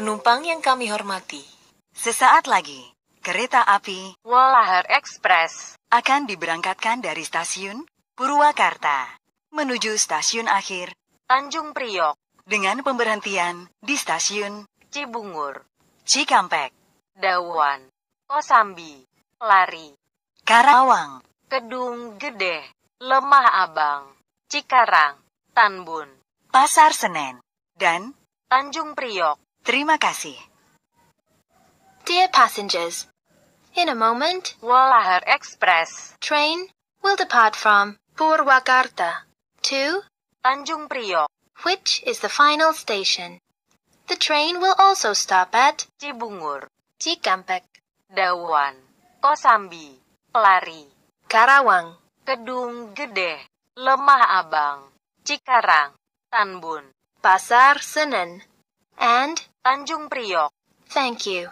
Penumpang yang kami hormati, sesaat lagi kereta api Walahar Express akan diberangkatkan dari stasiun Purwakarta menuju stasiun akhir Tanjung Priok dengan pemberhentian di stasiun Cibungur, Cikampek, Dawan, Kosambi, Lari, Karawang, Kedung Gede, Lemah Abang, Cikarang, Tanbun, Pasar Senen, dan Tanjung Priok. Terima kasih. Dear passengers, in a moment, Walahar Express train will depart from Purwakarta to Tanjung Priok, which is the final station. The train will also stop at Cibungur, Cikampek, Dawan, Kosambi, Lari, Karawang, Kedung Gede, Lemah Abang, Cikarang, Tanbun, Pasar Senen, and Tanjung Priok. Thank you.